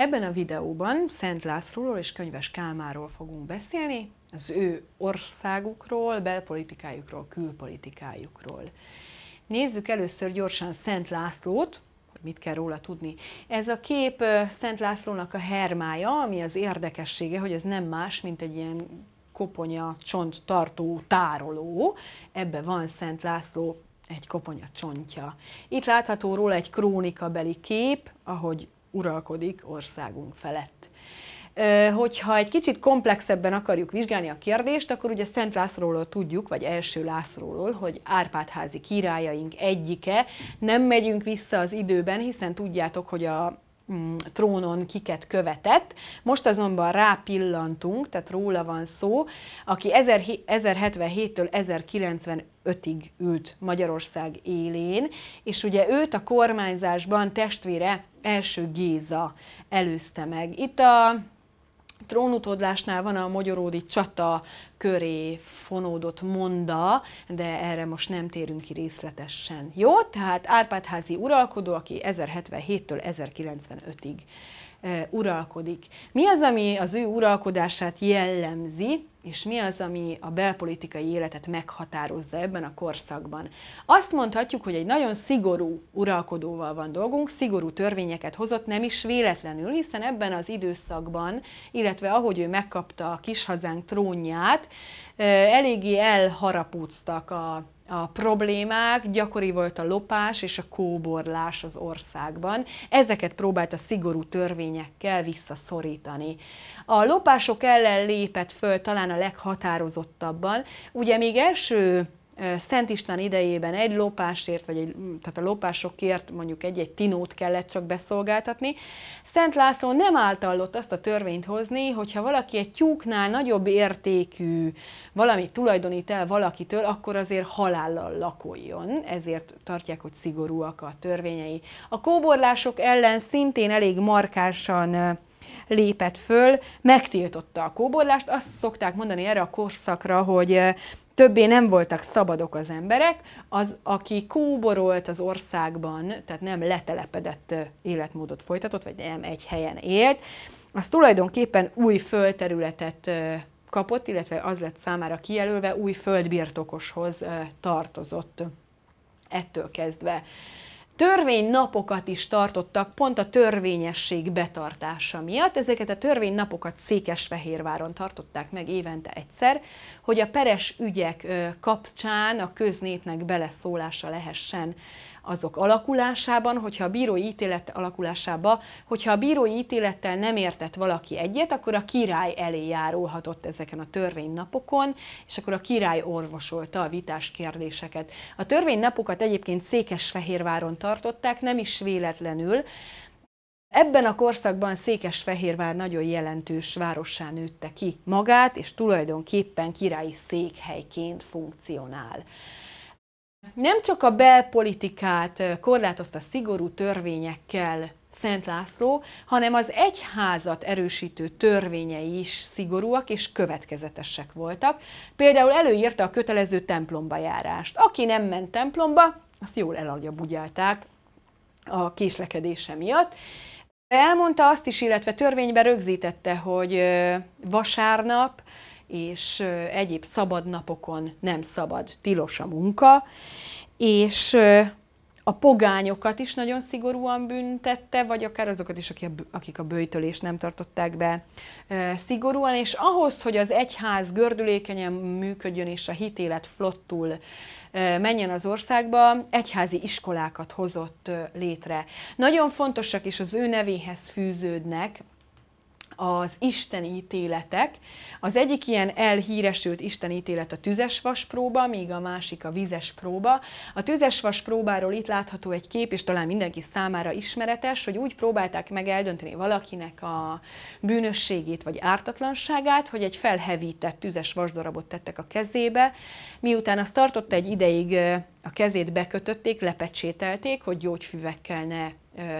Ebben a videóban Szent Lászlóról és Könyves Kálmáról fogunk beszélni, az ő országukról, belpolitikájukról, külpolitikájukról. Nézzük először gyorsan Szent Lászlót, hogy mit kell róla tudni. Ez a kép Szent Lászlónak a hermája, ami az érdekessége, hogy ez nem más, mint egy ilyen koponya csont tartó tároló. Ebbe van Szent László egy koponya csontja. Itt látható róla egy krónikabeli kép, ahogy uralkodik országunk felett. Hogyha egy kicsit komplexebben akarjuk vizsgálni a kérdést, akkor ugye Szent Lászlóról tudjuk, vagy első Lászlóról, hogy Árpádházi királyaink egyike. Nem megyünk vissza az időben, hiszen tudjátok, hogy a Mm, trónon kiket követett. Most azonban rápillantunk, tehát róla van szó, aki 1077-től 1095-ig ült Magyarország élén, és ugye őt a kormányzásban testvére első Géza előzte meg. Itt a trónutódlásnál van a magyaródi csata köré fonódott monda, de erre most nem térünk ki részletesen. Jó, tehát Árpádházi uralkodó, aki 1077-től 1095-ig eh, uralkodik. Mi az, ami az ő uralkodását jellemzi? és mi az, ami a belpolitikai életet meghatározza ebben a korszakban. Azt mondhatjuk, hogy egy nagyon szigorú uralkodóval van dolgunk, szigorú törvényeket hozott, nem is véletlenül, hiszen ebben az időszakban, illetve ahogy ő megkapta a kishazánk trónját, eléggé elharapúztak a a problémák, gyakori volt a lopás és a kóborlás az országban. Ezeket próbált a szigorú törvényekkel visszaszorítani. A lopások ellen lépett föl talán a leghatározottabban. Ugye még első Szent István idejében egy lopásért, vagy egy, mm, tehát a lopásokért mondjuk egy-egy tinót kellett csak beszolgáltatni. Szent László nem általott azt a törvényt hozni, hogyha valaki egy tyúknál nagyobb értékű valamit tulajdonít el valakitől, akkor azért halállal lakoljon. Ezért tartják, hogy szigorúak a törvényei. A kóborlások ellen szintén elég markásan lépett föl, megtiltotta a kóborlást. Azt szokták mondani erre a korszakra, hogy többé nem voltak szabadok az emberek, az, aki kóborolt az országban, tehát nem letelepedett életmódot folytatott, vagy nem egy helyen élt, az tulajdonképpen új földterületet kapott, illetve az lett számára kijelölve, új földbirtokoshoz tartozott ettől kezdve. Törvénynapokat is tartottak pont a törvényesség betartása miatt. Ezeket a törvénynapokat Székesfehérváron tartották meg évente egyszer, hogy a peres ügyek kapcsán a köznépnek beleszólása lehessen azok alakulásában, hogyha a bírói ítélet alakulásába, hogyha a bírói ítélettel nem értett valaki egyet, akkor a király elé járulhatott ezeken a törvénynapokon, és akkor a király orvosolta a vitás kérdéseket. A törvénynapokat egyébként Székesfehérváron tartották, nem is véletlenül, Ebben a korszakban Székesfehérvár nagyon jelentős várossá nőtte ki magát, és tulajdonképpen királyi székhelyként funkcionál. Nem csak a belpolitikát korlátozta szigorú törvényekkel Szent László, hanem az egyházat erősítő törvényei is szigorúak és következetesek voltak. Például előírta a kötelező templomba járást. Aki nem ment templomba, azt jól eladja a késlekedése miatt, Elmondta azt is, illetve törvényben rögzítette, hogy vasárnap és egyéb szabad napokon nem szabad, tilos a munka, és a pogányokat is nagyon szigorúan büntette, vagy akár azokat is, akik a bőjtölést nem tartották be szigorúan, és ahhoz, hogy az egyház gördülékenyen működjön és a hitélet flottul menjen az országba, egyházi iskolákat hozott létre. Nagyon fontosak is az ő nevéhez fűződnek, az isteni ítéletek. Az egyik ilyen elhíresült isteni ítélet a tüzes vas próba, míg a másik a vizes próba. A tüzes vas próbáról itt látható egy kép, és talán mindenki számára ismeretes, hogy úgy próbálták meg eldönteni valakinek a bűnösségét vagy ártatlanságát, hogy egy felhevített tüzes vasdarabot tettek a kezébe, miután azt tartotta egy ideig a kezét bekötötték, lepecsételték, hogy gyógyfüvekkel ne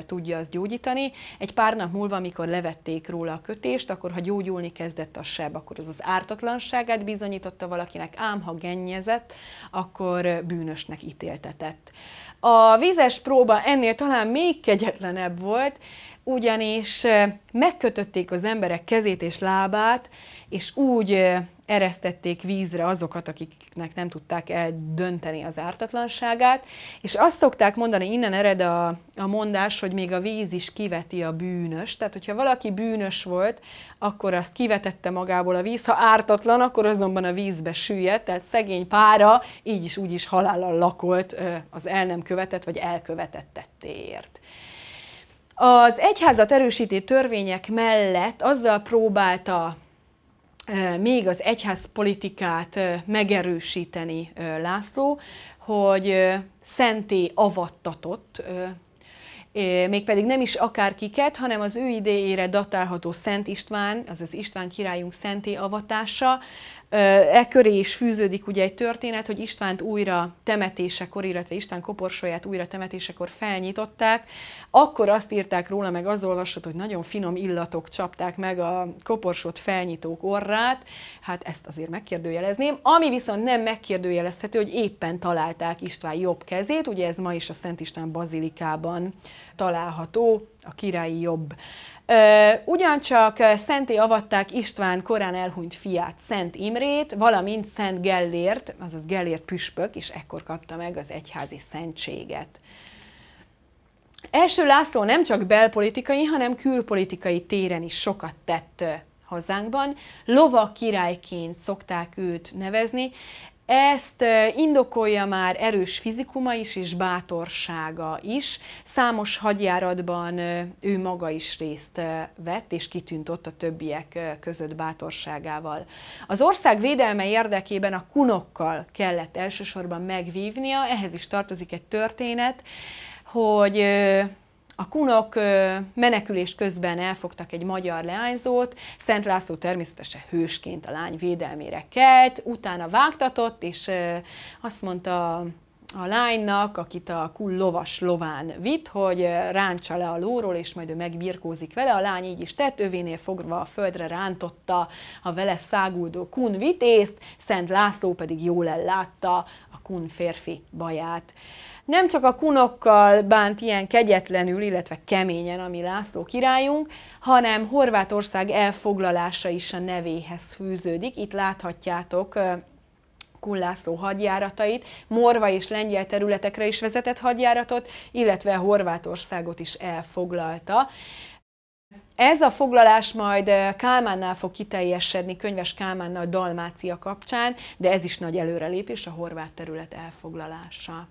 tudja azt gyógyítani. Egy pár nap múlva, amikor levették róla a kötést, akkor ha gyógyulni kezdett a seb, akkor az az ártatlanságát bizonyította valakinek, ám ha gennyezett, akkor bűnösnek ítéltetett. A vizes próba ennél talán még kegyetlenebb volt, ugyanis megkötötték az emberek kezét és lábát, és úgy eresztették vízre azokat, akiknek nem tudták eldönteni az ártatlanságát, és azt szokták mondani, innen ered a, a mondás, hogy még a víz is kiveti a bűnös, tehát hogyha valaki bűnös volt, akkor azt kivetette magából a víz, ha ártatlan, akkor azonban a vízbe süllyedt, tehát szegény pára így is úgy is halállal lakolt az el nem követett, vagy elkövetett tettéért. Az egyházat erősítő törvények mellett azzal próbálta még az egyház politikát megerősíteni László, hogy szenté avattatott mégpedig nem is akárkiket, hanem az ő idejére datálható Szent István, azaz István királyunk szenté avatása. E köré is fűződik ugye egy történet, hogy Istvánt újra temetésekor, illetve István koporsóját újra temetésekor felnyitották. Akkor azt írták róla, meg az olvasott, hogy nagyon finom illatok csapták meg a koporsót felnyitók orrát. Hát ezt azért megkérdőjelezném. Ami viszont nem megkérdőjelezhető, hogy éppen találták István jobb kezét, ugye ez ma is a Szent István bazilikában található, a királyi jobb. Ugyancsak szenté avatták István korán elhunyt fiát, Szent Imrét, valamint Szent Gellért, azaz Gellért püspök, és ekkor kapta meg az egyházi szentséget. Első László nem csak belpolitikai, hanem külpolitikai téren is sokat tett hazánkban. Lova királyként szokták őt nevezni. Ezt indokolja már erős fizikuma is és bátorsága is. Számos hadjáratban ő maga is részt vett és kitűnt ott a többiek között bátorságával. Az ország védelme érdekében a kunokkal kellett elsősorban megvívnia, ehhez is tartozik egy történet, hogy a kunok menekülés közben elfogtak egy magyar leányzót, Szent László természetesen hősként a lány védelmére kelt, utána vágtatott, és azt mondta a lánynak, akit a kull lovas lován vitt, hogy rántsa le a lóról, és majd ő megbirkózik vele. A lány így is tett, övénél fogva a földre rántotta a vele száguldó kun vitészt, Szent László pedig jól ellátta a kun férfi baját nem csak a kunokkal bánt ilyen kegyetlenül, illetve keményen a mi László királyunk, hanem Horvátország elfoglalása is a nevéhez fűződik. Itt láthatjátok Kun László hadjáratait, Morva és Lengyel területekre is vezetett hadjáratot, illetve Horvátországot is elfoglalta. Ez a foglalás majd Kálmánnál fog kiteljesedni, könyves Kálmánnal Dalmácia kapcsán, de ez is nagy előrelépés a horvát terület elfoglalása.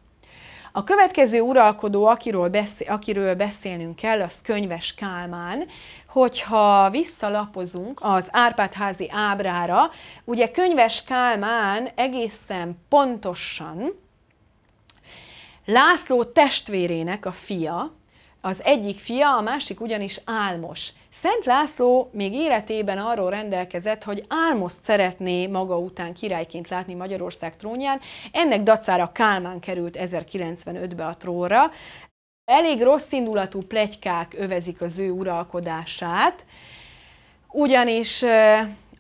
A következő uralkodó, akiről, beszél, akiről beszélnünk kell, az könyves Kálmán, hogyha visszalapozunk az Árpádházi ábrára, ugye könyves Kálmán egészen pontosan László testvérének a fia, az egyik fia, a másik ugyanis álmos. Szent László még életében arról rendelkezett, hogy Álmoszt szeretné maga után királyként látni Magyarország trónján, ennek dacára Kálmán került 1095-be a trónra. Elég rossz indulatú plegykák övezik az ő uralkodását, ugyanis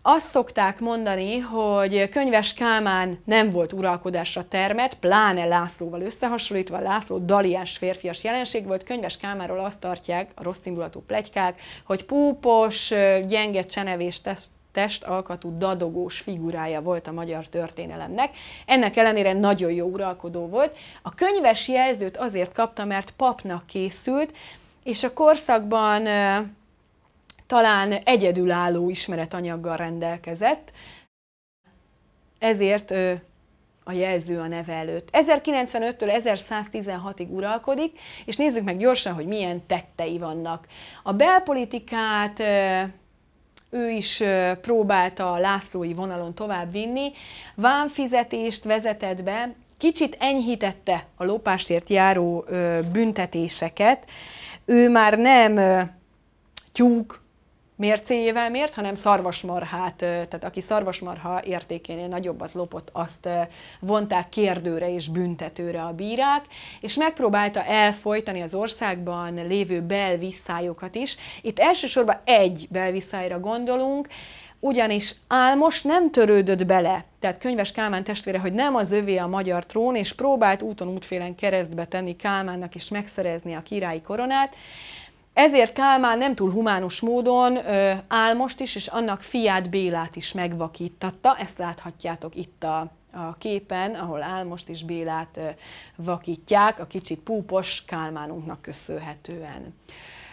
azt szokták mondani, hogy könyves Kálmán nem volt uralkodásra termet, pláne Lászlóval összehasonlítva, László daliás férfias jelenség volt, könyves Kálmáról azt tartják a rossz indulatú plegykák, hogy púpos, gyenge csenevés test, testalkatú, dadogós figurája volt a magyar történelemnek. Ennek ellenére nagyon jó uralkodó volt. A könyves jelzőt azért kapta, mert papnak készült, és a korszakban talán egyedülálló ismeretanyaggal rendelkezett, ezért a jelző a neve előtt. 1095-től 1116-ig uralkodik, és nézzük meg gyorsan, hogy milyen tettei vannak. A belpolitikát ő is próbálta a Lászlói vonalon továbbvinni, vámfizetést vezetett be, kicsit enyhítette a lopásért járó büntetéseket, ő már nem tyúk, mércéjével mért, hanem szarvasmarhát, tehát aki szarvasmarha értékénél nagyobbat lopott, azt vonták kérdőre és büntetőre a bírák, és megpróbálta elfolytani az országban lévő belvisszájokat is. Itt elsősorban egy belvisszájra gondolunk, ugyanis Álmos nem törődött bele, tehát könyves Kálmán testvére, hogy nem az övé a magyar trón, és próbált úton útfélen keresztbe tenni Kálmánnak és megszerezni a királyi koronát, ezért Kálmán nem túl humánus módon Álmost is, és annak fiát Bélát is megvakítatta. Ezt láthatjátok itt a, a képen, ahol Álmost és Bélát ö, vakítják, a kicsit púpos Kálmánunknak köszönhetően.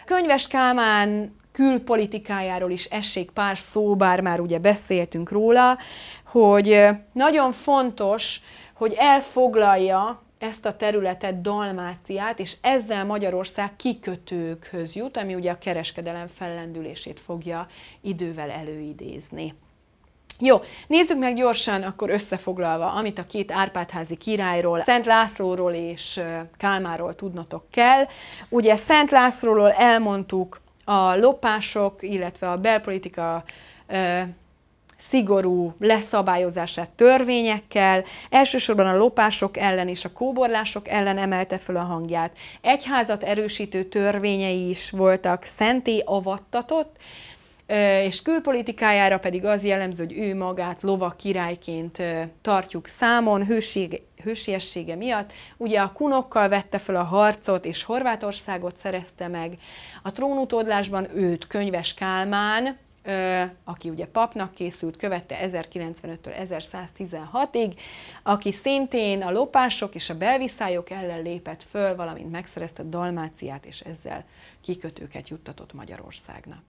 Könyves Kálmán külpolitikájáról is essék pár szó, bár már ugye beszéltünk róla, hogy nagyon fontos, hogy elfoglalja ezt a területet, Dalmáciát, és ezzel Magyarország kikötőkhöz jut, ami ugye a kereskedelem fellendülését fogja idővel előidézni. Jó, nézzük meg gyorsan, akkor összefoglalva, amit a két Árpádházi királyról, Szent Lászlóról és Kálmáról tudnotok kell. Ugye Szent Lászlóról elmondtuk a lopások, illetve a belpolitika szigorú leszabályozását törvényekkel, elsősorban a lopások ellen és a kóborlások ellen emelte föl a hangját. Egyházat erősítő törvényei is voltak, szenté avattatott, és külpolitikájára pedig az jellemző, hogy ő magát lova királyként tartjuk számon, hőség, hősiessége miatt. Ugye a kunokkal vette fel a harcot, és Horvátországot szerezte meg. A trónutódlásban őt könyves Kálmán, aki ugye papnak készült, követte 1095 től 1116-ig, aki szintén a lopások és a belviszályok ellen lépett föl, valamint megszerezte Dalmáciát, és ezzel kikötőket juttatott Magyarországnak.